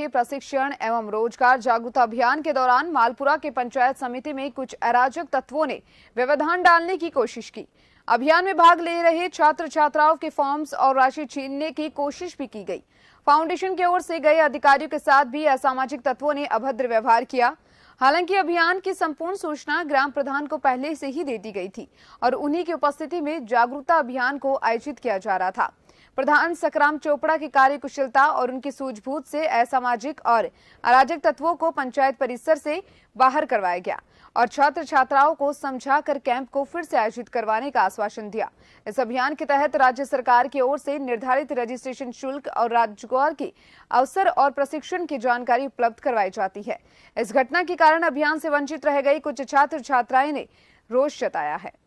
प्रशिक्षण एवं रोजगार जागरूकता अभियान के दौरान मालपुरा के पंचायत समिति में कुछ अराजक तत्वों ने व्यवधान डालने की कोशिश की अभियान में भाग ले रहे छात्र छात्राओं के फॉर्म्स और राशि छीनने की कोशिश भी की गई फाउंडेशन की ओर से गए अधिकारियों के साथ भी असामाजिक तत्वों ने अभद्र व्यवहार किया हालांकि अभियान की संपूर्ण सूचना ग्राम प्रधान को पहले से ही दे दी गई थी और उन्हीं की उपस्थिति में जागरूकता अभियान को आयोजित किया जा रहा था प्रधान सकराम चोपड़ा की कार्यकुशलता और उनकी सूझबूझ से असामाजिक और अराजक तत्वों को पंचायत परिसर से बाहर करवाया गया और छात्र छात्राओं को समझा कर कैंप को फिर से आयोजित करवाने का आश्वासन दिया इस अभियान के तहत राज्य सरकार की ओर से निर्धारित रजिस्ट्रेशन शुल्क और राजगौर की अवसर और प्रशिक्षण की जानकारी उपलब्ध करवाई जाती है इस घटना के कारण अभियान से वंचित रह गई कुछ छात्र छात्राएं ने रोष जताया है